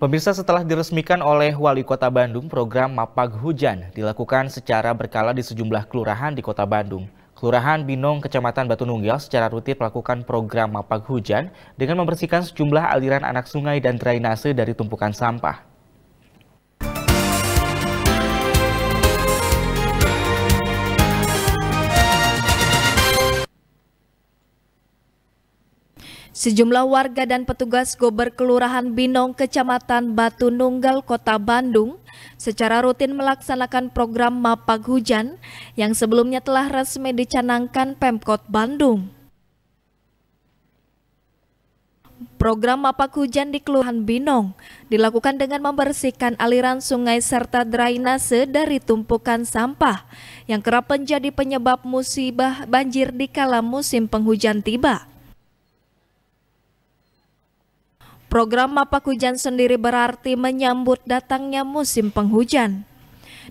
Pemirsa setelah diresmikan oleh Wali Kota Bandung, program Mapag Hujan dilakukan secara berkala di sejumlah kelurahan di Kota Bandung. Kelurahan Binong, Kecamatan Batu Nunggal secara rutin melakukan program Mapag Hujan dengan membersihkan sejumlah aliran anak sungai dan drainase dari tumpukan sampah. Sejumlah warga dan petugas Gober Kelurahan Binong, Kecamatan Batu Nunggal, Kota Bandung secara rutin melaksanakan program Mapak Hujan yang sebelumnya telah resmi dicanangkan Pemkot Bandung. Program Mapak Hujan di Kelurahan Binong dilakukan dengan membersihkan aliran sungai serta drainase dari tumpukan sampah yang kerap menjadi penyebab musibah banjir di kala musim penghujan tiba. Program Mapak Hujan sendiri berarti menyambut datangnya musim penghujan.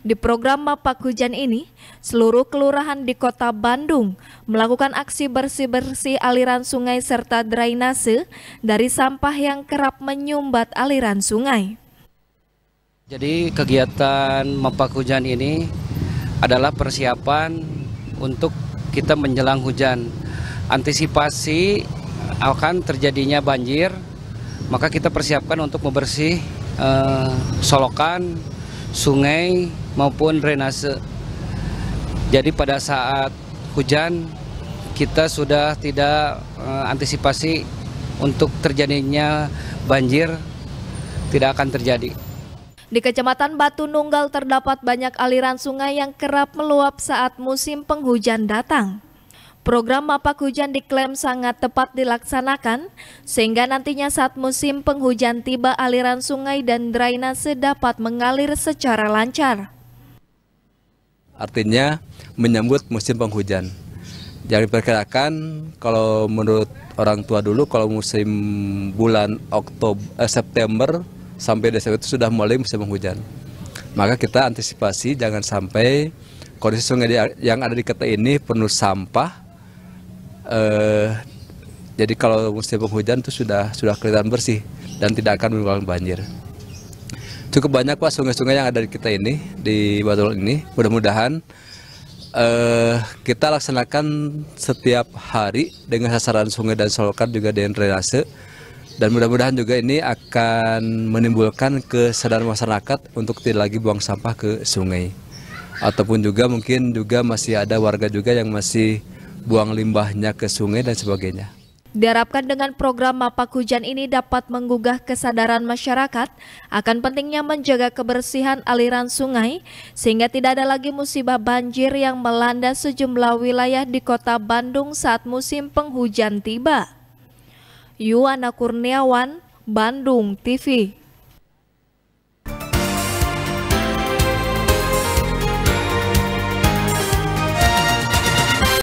Di program Mapak Hujan ini, seluruh kelurahan di kota Bandung melakukan aksi bersih-bersih aliran sungai serta drainase dari sampah yang kerap menyumbat aliran sungai. Jadi kegiatan Mapak Hujan ini adalah persiapan untuk kita menjelang hujan. Antisipasi akan terjadinya banjir, maka kita persiapkan untuk membersih eh, solokan, sungai maupun drainase. Jadi pada saat hujan kita sudah tidak eh, antisipasi untuk terjadinya banjir tidak akan terjadi. Di Kecamatan Batu Nunggal terdapat banyak aliran sungai yang kerap meluap saat musim penghujan datang. Program mapak hujan diklaim sangat tepat dilaksanakan, sehingga nantinya saat musim penghujan tiba aliran sungai dan drainase dapat mengalir secara lancar. Artinya menyambut musim penghujan. Jadi perkirakan kalau menurut orang tua dulu kalau musim bulan Oktober eh, September sampai Desember itu sudah mulai musim penghujan. Maka kita antisipasi jangan sampai kondisi sungai yang ada di kota ini penuh sampah eh, jadi kalau musim penghujan itu sudah sudah kelihatan bersih dan tidak akan menimbulkan banjir. Cukup banyak pak sungai-sungai yang ada di kita ini di Batu ini. Mudah-mudahan eh, kita laksanakan setiap hari dengan sasaran sungai dan solokan juga dengan drainase dan mudah-mudahan juga ini akan menimbulkan kesadaran masyarakat untuk tidak lagi buang sampah ke sungai ataupun juga mungkin juga masih ada warga juga yang masih buang limbahnya ke sungai dan sebagainya. Diharapkan dengan program Mapak Hujan ini dapat menggugah kesadaran masyarakat akan pentingnya menjaga kebersihan aliran sungai sehingga tidak ada lagi musibah banjir yang melanda sejumlah wilayah di kota Bandung saat musim penghujan tiba. Yuwana Kurniawan, Bandung TV